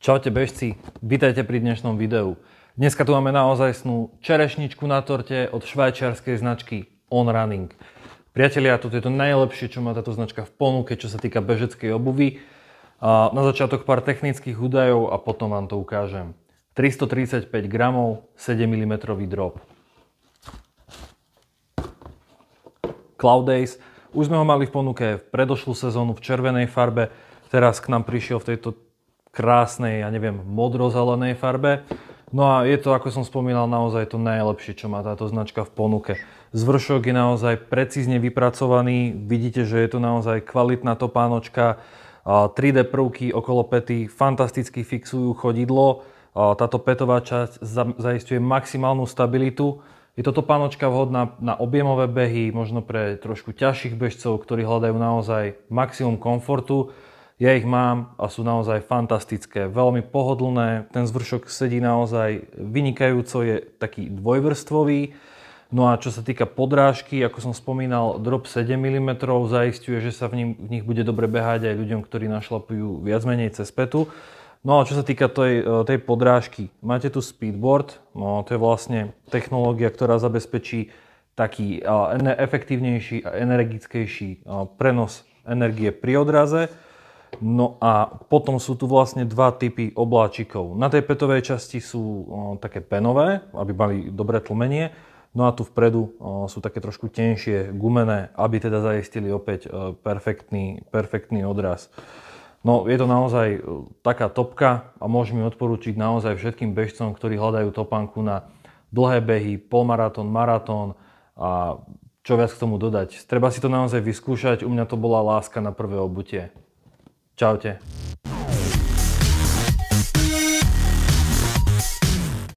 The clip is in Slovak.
Čaute bežci, vítajte pri dnešnom videu. Dneska tu máme naozaj snú čerešničku na torte od švajčiarskej značky On Running. Priatelia, toto je to najlepšie, čo má táto značka v ponuke, čo sa týka bežeckej obuvy. Na začiatok pár technických údajov a potom vám to ukážem. 335 gramov, 7 mm drop. Cloud Days. Už sme ho mali v ponuke v predošlú sezónu v červenej farbe, teraz k nám prišiel v tejto krásnej, ja neviem, modrozelenej farbe. No a je to, ako som spomínal, naozaj to najlepšie, čo má táto značka v ponuke. Zvršok je naozaj precízne vypracovaný, vidíte, že je to naozaj kvalitná topánočka, 3D prvky okolo pety fantasticky fixujú chodidlo, táto petová časť zaistuje maximálnu stabilitu. Je toto pánočka vhodná na objemové behy, možno pre trošku ťažších bežcov, ktorí hľadajú naozaj maximum komfortu. Ja ich mám a sú naozaj fantastické, veľmi pohodlné, ten zvršok sedí naozaj vynikajúco, je taký dvojvrstvový. No a čo sa týka podrážky, ako som spomínal, drop 7 mm zaistuje, že sa v, ním, v nich bude dobre behať aj ľuďom, ktorí našlapujú viac menej cez petu. No a čo sa týka tej, e, tej podrážky, máte tu speedboard, no to je vlastne technológia, ktorá zabezpečí taký e, efektívnejší a energickejší e, prenos energie pri odraze. No a potom sú tu vlastne dva typy obláčikov. Na tej petovej časti sú také penové, aby mali dobré tlmenie. No a tu vpredu sú také trošku tenšie, gumené, aby teda zaistili opäť e, perfektný, perfektný odraz. No je to naozaj e, taká topka a môžem ju odporúčiť naozaj všetkým bežcom, ktorí hľadajú topánku na dlhé behy, polmaratón, maratón a čo viac k tomu dodať. Treba si to naozaj vyskúšať, u mňa to bola láska na prvé obutie. Čaute.